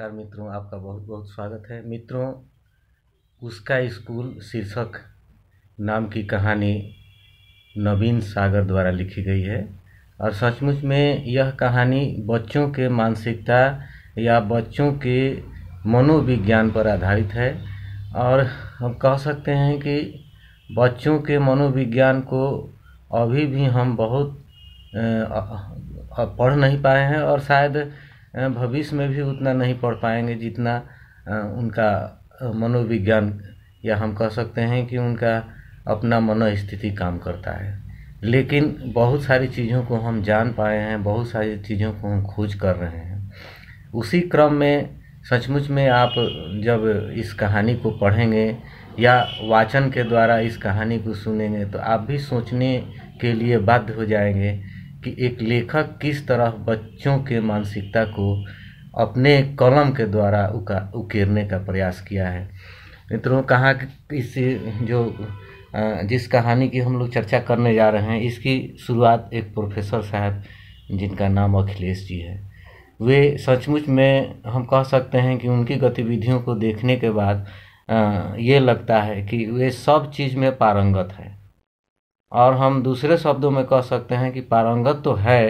नमस्कार मित्रों आपका बहुत बहुत स्वागत है मित्रों उसका स्कूल शीर्षक नाम की कहानी नवीन सागर द्वारा लिखी गई है और सचमुच में यह कहानी बच्चों के मानसिकता या बच्चों के मनोविज्ञान पर आधारित है और हम कह सकते हैं कि बच्चों के मनोविज्ञान को अभी भी हम बहुत पढ़ नहीं पाए हैं और शायद भविष्य में भी उतना नहीं पढ़ पाएंगे जितना उनका मनोविज्ञान या हम कह सकते हैं कि उनका अपना मनोस्थिति काम करता है लेकिन बहुत सारी चीज़ों को हम जान पाए हैं बहुत सारी चीज़ों को हम खोज कर रहे हैं उसी क्रम में सचमुच में आप जब इस कहानी को पढ़ेंगे या वाचन के द्वारा इस कहानी को सुनेंगे तो आप भी सोचने के लिए बाध्य हो जाएंगे कि एक लेखक किस तरह बच्चों के मानसिकता को अपने कलम के द्वारा उका उकेरने का प्रयास किया है मित्रों कहाँ इस जो जिस कहानी की हम लोग चर्चा करने जा रहे हैं इसकी शुरुआत एक प्रोफेसर साहब जिनका नाम अखिलेश जी है वे सचमुच में हम कह सकते हैं कि उनकी गतिविधियों को देखने के बाद ये लगता है कि वे सब चीज़ में पारंगत हैं और हम दूसरे शब्दों में कह सकते हैं कि पारंगत तो है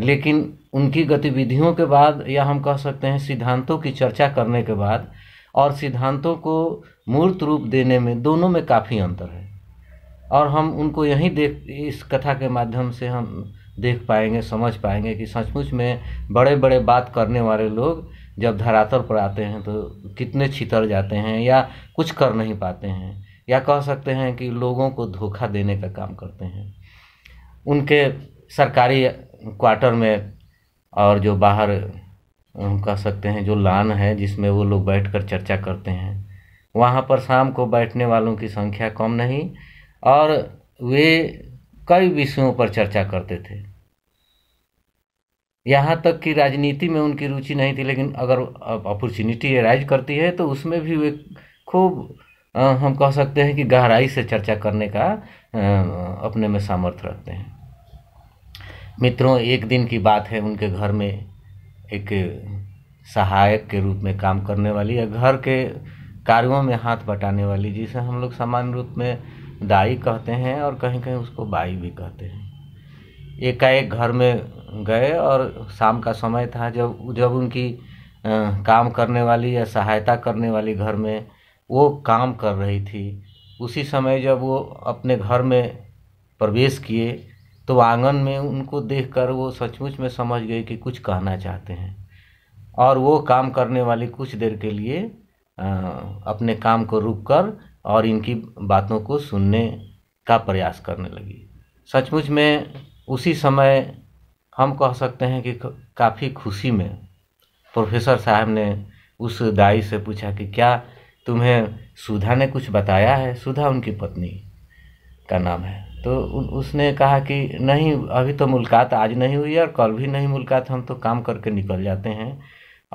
लेकिन उनकी गतिविधियों के बाद या हम कह सकते हैं सिद्धांतों की चर्चा करने के बाद और सिद्धांतों को मूर्त रूप देने में दोनों में काफ़ी अंतर है और हम उनको यहीं देख इस कथा के माध्यम से हम देख पाएंगे समझ पाएंगे कि सचमुच में बड़े बड़े बात करने वाले लोग जब धरातल पर आते हैं तो कितने छितर जाते हैं या कुछ कर नहीं पाते हैं या कह सकते हैं कि लोगों को धोखा देने का काम करते हैं उनके सरकारी क्वार्टर में और जो बाहर कह सकते हैं जो लान है जिसमें वो लोग बैठकर चर्चा करते हैं वहाँ पर शाम को बैठने वालों की संख्या कम नहीं और वे कई विषयों पर चर्चा करते थे यहाँ तक कि राजनीति में उनकी रुचि नहीं थी लेकिन अगर अपॉर्चुनिटी राइज करती है तो उसमें भी वे खूब हम कह सकते हैं कि गहराई से चर्चा करने का अपने में सामर्थ्य रखते हैं मित्रों एक दिन की बात है उनके घर में एक सहायक के रूप में काम करने वाली या घर के कार्यों में हाथ बटाने वाली जिसे हम लोग सामान्य रूप में दाई कहते हैं और कहीं कहीं उसको बाई भी कहते हैं एकाएक घर में गए और शाम का समय था जब जब उनकी आ, काम करने वाली या सहायता करने वाली घर में वो काम कर रही थी उसी समय जब वो अपने घर में प्रवेश किए तो आंगन में उनको देखकर वो सचमुच में समझ गए कि कुछ कहना चाहते हैं और वो काम करने वाली कुछ देर के लिए आ, अपने काम को रुक कर और इनकी बातों को सुनने का प्रयास करने लगी सचमुच में उसी समय हम कह सकते हैं कि काफ़ी खुशी में प्रोफेसर साहब ने उस दाई से पूछा कि क्या तुम्हें सुधा ने कुछ बताया है सुधा उनकी पत्नी का नाम है तो उसने कहा कि नहीं अभी तो मुलाकात आज नहीं हुई है और कल भी नहीं मुलाकात हम तो काम करके निकल जाते हैं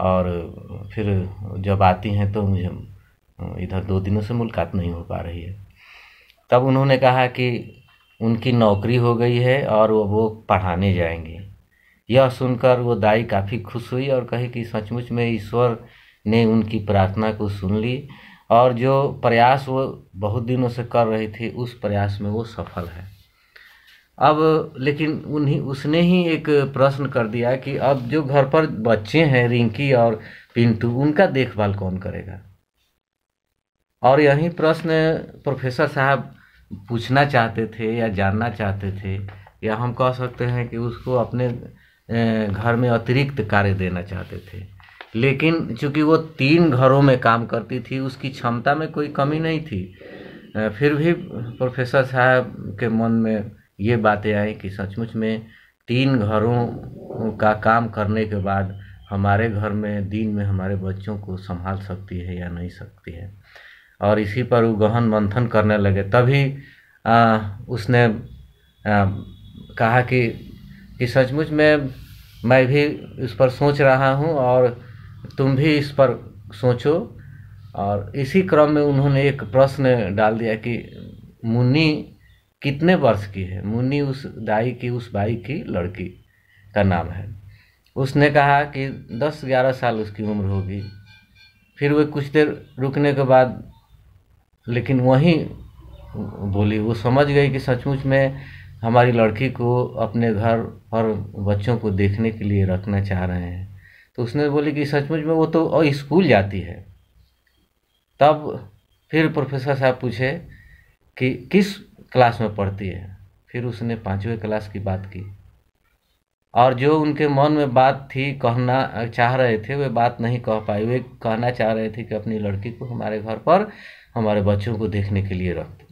और फिर जब आती हैं तो मुझे इधर दो दिनों से मुलाकात नहीं हो पा रही है तब उन्होंने कहा कि उनकी नौकरी हो गई है और वो वो पढ़ाने जाएंगे यह सुनकर वो दाई काफ़ी खुश हुई और कही कि सचमुच में ईश्वर ने उनकी प्रार्थना को सुन ली और जो प्रयास वो बहुत दिनों से कर रही थी उस प्रयास में वो सफल है अब लेकिन उन्हीं उसने ही एक प्रश्न कर दिया कि अब जो घर पर बच्चे हैं रिंकी और पिंटू उनका देखभाल कौन करेगा और यही प्रश्न प्रोफेसर साहब पूछना चाहते थे या जानना चाहते थे या हम कह सकते हैं कि उसको अपने घर में अतिरिक्त कार्य देना चाहते थे लेकिन चूंकि वो तीन घरों में काम करती थी उसकी क्षमता में कोई कमी नहीं थी फिर भी प्रोफेसर साहब के मन में ये बातें आई कि सचमुच में तीन घरों का काम करने के बाद हमारे घर में दिन में हमारे बच्चों को संभाल सकती है या नहीं सकती है और इसी पर वो गहन मंथन करने लगे तभी आ, उसने आ, कहा कि कि सचमुच में मैं भी इस पर सोच रहा हूँ और तुम भी इस पर सोचो और इसी क्रम में उन्होंने एक प्रश्न डाल दिया कि मुन्नी कितने वर्ष की है मुन्नी उस दाई की उस बाई की लड़की का नाम है उसने कहा कि दस ग्यारह साल उसकी उम्र होगी फिर वे कुछ देर रुकने के बाद लेकिन वहीं बोली वो समझ गई कि सचमुच में हमारी लड़की को अपने घर और बच्चों को देखने के लिए रखना चाह रहे हैं तो उसने बोली कि सचमुच में वो तो और स्कूल जाती है तब फिर प्रोफेसर साहब पूछे कि किस क्लास में पढ़ती है फिर उसने पाँचवें क्लास की बात की और जो उनके मन में बात थी कहना चाह रहे थे वे बात नहीं कह पाए वे कहना चाह रहे थे कि अपनी लड़की को हमारे घर पर हमारे बच्चों को देखने के लिए रख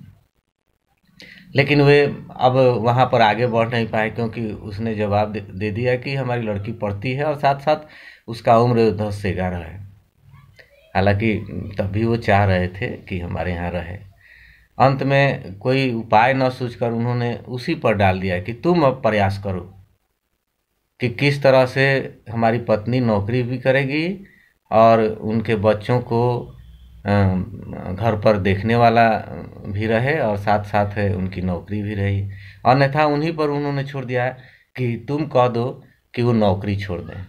लेकिन वे अब वहाँ पर आगे बढ़ नहीं पाए क्योंकि उसने जवाब दे दिया कि हमारी लड़की पढ़ती है और साथ साथ उसका उम्र दस से ग्यारह है हालांकि तब भी वो चाह रहे थे कि हमारे यहाँ रहे अंत में कोई उपाय न सोचकर उन्होंने उसी पर डाल दिया कि तुम अब प्रयास करो कि किस तरह से हमारी पत्नी नौकरी भी करेगी और उनके बच्चों को घर पर देखने वाला भी रहे और साथ साथ उनकी नौकरी भी रही अन्यथा उन्हीं पर उन्होंने छोड़ दिया कि तुम कह दो कि वो नौकरी छोड़ दें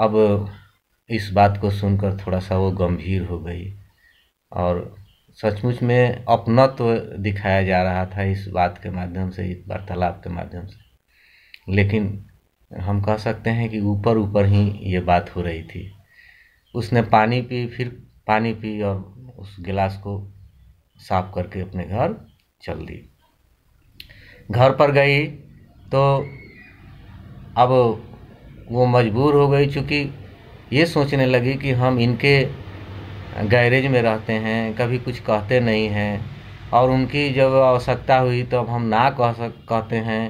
अब इस बात को सुनकर थोड़ा सा वो गंभीर हो गई और सचमुच में अपनत्व तो दिखाया जा रहा था इस बात के माध्यम से इस वार्तालाप के माध्यम से लेकिन हम कह सकते हैं कि ऊपर ऊपर ही ये बात हो रही थी उसने पानी पी फिर पानी पी और उस गिलास को साफ करके अपने घर चल दी घर पर गई तो अब वो मजबूर हो गई चूँकि ये सोचने लगी कि हम इनके गैरेज में रहते हैं कभी कुछ कहते नहीं हैं और उनकी जब आवश्यकता हुई तो अब हम ना कह सक कहते हैं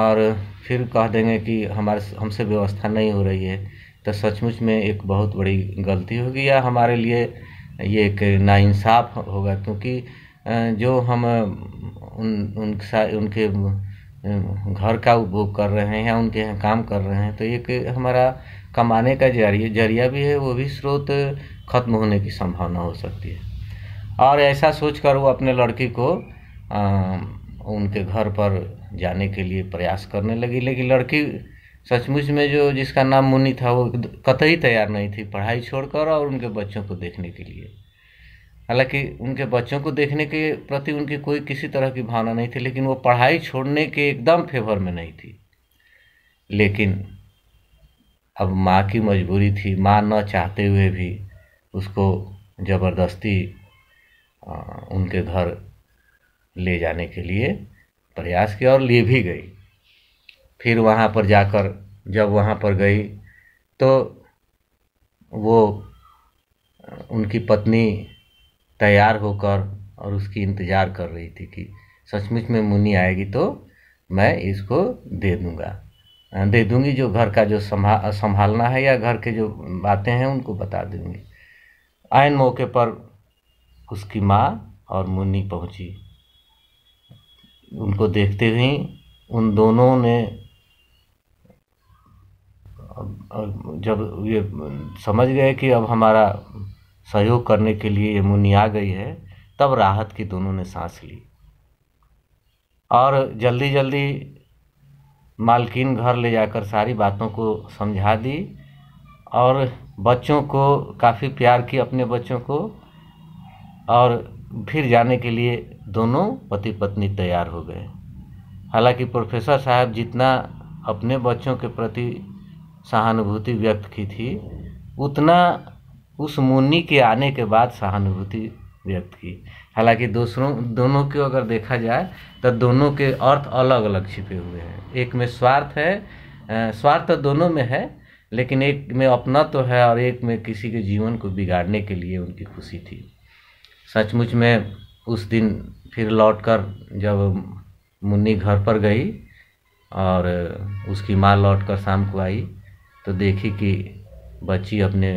और फिर कह देंगे कि हमारे हमसे व्यवस्था नहीं हो रही है तो सचमुच में एक बहुत बड़ी गलती होगी या हमारे लिए ये एक नाइंसाफ़ होगा क्योंकि जो हम उन उनके उनके घर का उपभोग कर रहे हैं या उनके यहाँ काम कर रहे हैं तो एक हमारा कमाने का जरिए जरिया भी है वो भी स्रोत ख़त्म होने की संभावना हो सकती है और ऐसा सोच कर वो अपने लड़की को आ, उनके घर पर जाने के लिए प्रयास करने लगी लेकिन लड़की सचमुच में जो जिसका नाम मुनि था वो कतई तैयार नहीं थी पढ़ाई छोड़कर और उनके बच्चों को देखने के लिए हालांकि उनके बच्चों को देखने के प्रति उनकी कोई किसी तरह की भावना नहीं थी लेकिन वो पढ़ाई छोड़ने के एकदम फेवर में नहीं थी लेकिन अब माँ की मजबूरी थी माँ न चाहते हुए भी उसको ज़बरदस्ती उनके घर ले जाने के लिए प्रयास किया और ले भी गई फिर वहाँ पर जाकर जब वहाँ पर गई तो वो उनकी पत्नी तैयार होकर और उसकी इंतज़ार कर रही थी कि सचमुच में मुनि आएगी तो मैं इसको दे दूँगा दे दूँगी जो घर का जो संभा संभालना है या घर के जो बातें हैं उनको बता दूंगी आयन मौके पर उसकी माँ और मुन्नी पहुँची उनको देखते ही उन दोनों ने जब ये समझ गए कि अब हमारा सहयोग करने के लिए यमुनी आ गई है तब राहत की दोनों ने सांस ली और जल्दी जल्दी मालकिन घर ले जाकर सारी बातों को समझा दी और बच्चों को काफ़ी प्यार की अपने बच्चों को और फिर जाने के लिए दोनों पति पत्नी तैयार हो गए हालांकि प्रोफेसर साहब जितना अपने बच्चों के प्रति सहानुभूति व्यक्त की थी उतना उस मुन्नी के आने के बाद सहानुभूति व्यक्त की हालांकि दूसरों दोनों को अगर देखा जाए तो दोनों के अर्थ अलग अलग छिपे हुए हैं एक में स्वार्थ है स्वार्थ तो दोनों में है लेकिन एक में अपना तो है और एक में किसी के जीवन को बिगाड़ने के लिए उनकी खुशी थी सचमुच में उस दिन फिर लौटकर जब मुन्नी घर पर गई और उसकी माँ लौटकर शाम को आई तो देखी कि बच्ची अपने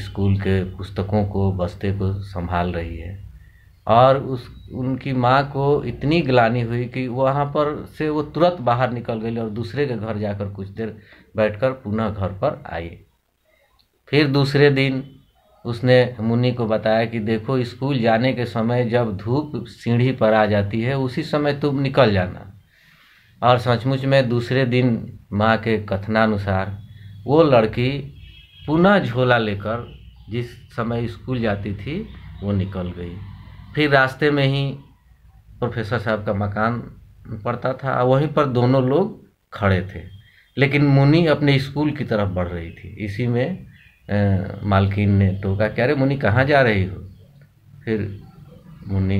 स्कूल के पुस्तकों को बस्ते को संभाल रही है और उस उनकी माँ को इतनी ग्लानी हुई कि वहाँ पर से वो तुरंत बाहर निकल गई और दूसरे के घर जाकर कुछ देर बैठकर पुनः घर पर आई फिर दूसरे दिन उसने मुनि को बताया कि देखो स्कूल जाने के समय जब धूप सीढ़ी पर आ जाती है उसी समय तुम निकल जाना और सचमुच में दूसरे दिन माँ के कथनानुसार वो लड़की पुनः झोला लेकर जिस समय स्कूल जाती थी वो निकल गई फिर रास्ते में ही प्रोफेसर साहब का मकान पड़ता था वहीं पर दोनों लोग खड़े थे लेकिन मुनि अपने स्कूल की तरफ बढ़ रही थी इसी में आ, मालकिन ने टोका क्या अरे मुनि कहाँ जा रही हो फिर मुनि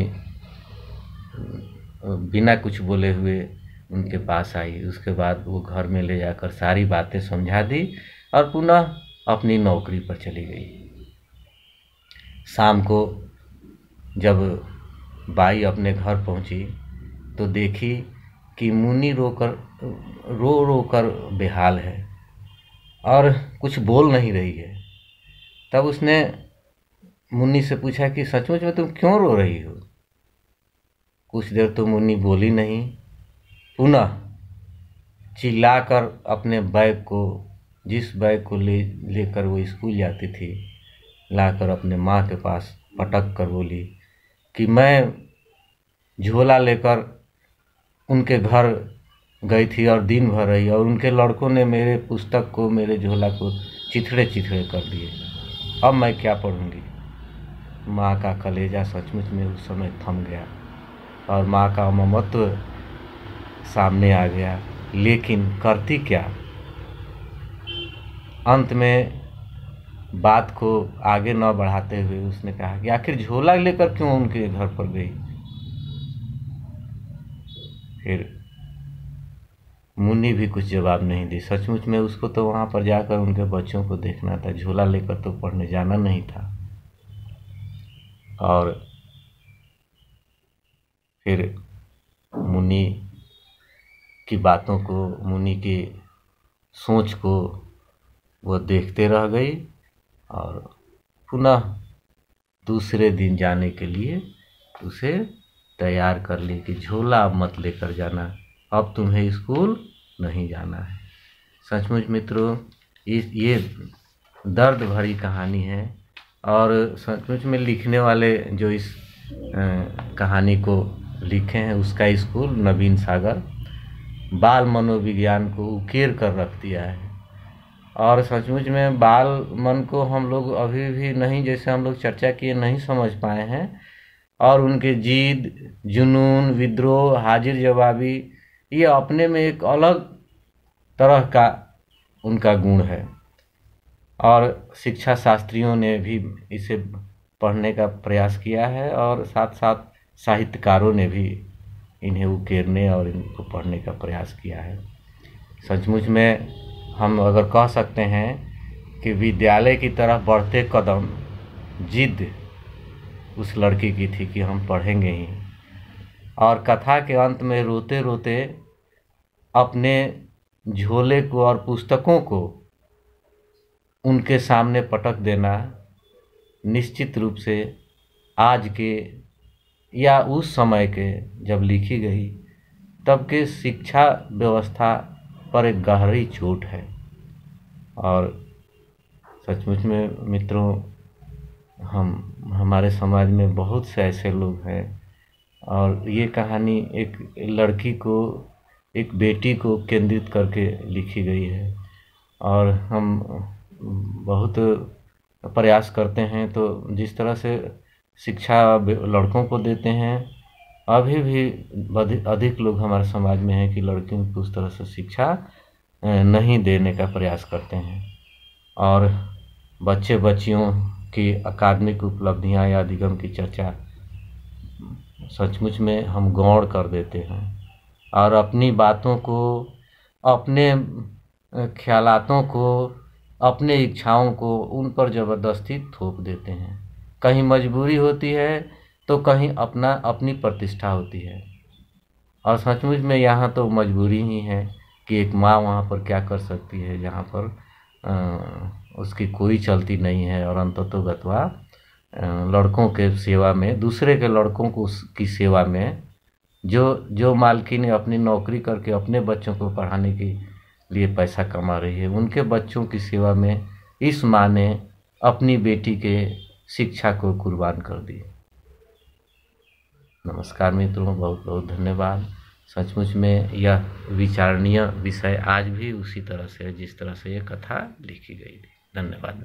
बिना कुछ बोले हुए उनके पास आई उसके बाद वो घर में ले जाकर सारी बातें समझा दी और पुनः अपनी नौकरी पर चली गई शाम को जब बाई अपने घर पहुंची तो देखी कि मुनी रोकर रो रो कर बेहाल है और कुछ बोल नहीं रही है तब उसने मुन्नी से पूछा कि सचमुच में तुम क्यों रो रही हो कुछ देर तो मुन्नी बोली नहीं पुनः चिल्लाकर अपने बैग को जिस बैग को ले लेकर वो स्कूल जाती थी लाकर अपने माँ के पास पटक कर बोली कि मैं झोला लेकर उनके घर गई थी और दिन भर रही और उनके लड़कों ने मेरे पुस्तक को मेरे झोला को चिथड़े चिथड़े कर दिए अब मैं क्या पढ़ूंगी माँ का कलेजा सचमुच में उस समय थम गया और माँ का ममत्व सामने आ गया लेकिन करती क्या अंत में बात को आगे न बढ़ाते हुए उसने कहा कि आखिर झोला लेकर क्यों उनके घर पर गई फिर मुन्नी भी कुछ जवाब नहीं दी सचमुच में उसको तो वहाँ पर जाकर उनके बच्चों को देखना था झोला लेकर तो पढ़ने जाना नहीं था और फिर मुन्नी की बातों को मुन्नी की सोच को वह देखते रह गई और पुनः दूसरे दिन जाने के लिए उसे तैयार कर ली कि झोला अब मत लेकर जाना अब तुम्हें स्कूल नहीं जाना है सचमुच मित्रों इस ये दर्द भरी कहानी है और सचमुच में लिखने वाले जो इस कहानी को लिखे हैं उसका स्कूल नवीन सागर बाल मनोविज्ञान को उकेर कर रख दिया है और सचमुच में बाल मन को हम लोग अभी भी नहीं जैसे हम लोग चर्चा किए नहीं समझ पाए हैं और उनके जीद जुनून विद्रोह हाजिर जवाबी ये अपने में एक अलग तरह का उनका गुण है और शिक्षा शास्त्रियों ने भी इसे पढ़ने का प्रयास किया है और साथ साथ साहित्यकारों ने भी इन्हें उकेरने और इनको पढ़ने का प्रयास किया है सचमुच में हम अगर कह सकते हैं कि विद्यालय की तरफ बढ़ते कदम जिद उस लड़की की थी कि हम पढ़ेंगे ही और कथा के अंत में रोते रोते अपने झोले को और पुस्तकों को उनके सामने पटक देना निश्चित रूप से आज के या उस समय के जब लिखी गई तब के शिक्षा व्यवस्था पर एक गहरी चोट है और सचमुच में मित्रों हम हमारे समाज में बहुत से ऐसे लोग हैं और ये कहानी एक लड़की को एक बेटी को केंद्रित करके लिखी गई है और हम बहुत प्रयास करते हैं तो जिस तरह से शिक्षा लड़कों को देते हैं अभी भी अधिक लोग हमारे समाज में हैं कि लड़कियों को उस तरह से शिक्षा नहीं देने का प्रयास करते हैं और बच्चे बच्चियों की अकादमिक उपलब्धियां या अधिगम की चर्चा सचमुच में हम गौण कर देते हैं और अपनी बातों को अपने ख्यालातों को अपने इच्छाओं को उन पर ज़बरदस्ती थोप देते हैं कहीं मजबूरी होती है तो कहीं अपना अपनी प्रतिष्ठा होती है और सचमुच में यहाँ तो मजबूरी ही है कि एक माँ वहाँ पर क्या कर सकती है जहाँ पर आ, उसकी कोई चलती नहीं है और गतवा लड़कों के सेवा में दूसरे के लड़कों को उसकी सेवा में जो जो ने अपनी नौकरी करके अपने बच्चों को पढ़ाने के लिए पैसा कमा रही है उनके बच्चों की सेवा में इस माँ ने अपनी बेटी के शिक्षा को कुर्बान कर दी नमस्कार मित्रों बहुत बहुत धन्यवाद सचमुच में यह विचारणीय विषय आज भी उसी तरह से है जिस तरह से यह कथा लिखी गई थी धन्यवाद